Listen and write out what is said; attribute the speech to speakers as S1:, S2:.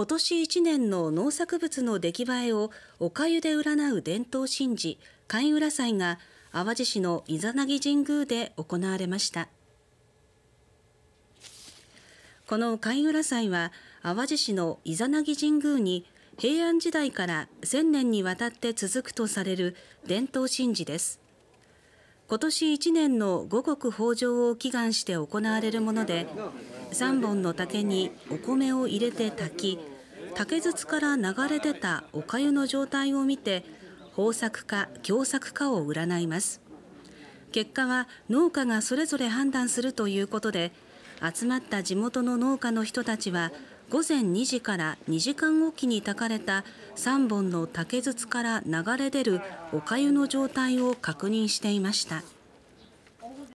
S1: 今年1年の農作物の出来栄えをおかゆで占う伝統神事貝浦祭が淡路市の伊佐なぎ神宮で行われましたこの貝浦祭は淡路市の伊佐なぎ神宮に平安時代から1000年にわたって続くとされる伝統神事です今年1年の五穀豊穣を祈願して行われるもので3本の竹にお米を入れて炊き竹筒から流れ出たおかゆの状態を見て豊作か凶作かを占います結果は農家がそれぞれ判断するということで集まった地元の農家の人たちは午前2時から2時間おきに炊かれた3本の竹筒から流れ出るおかゆの状態を確認していました。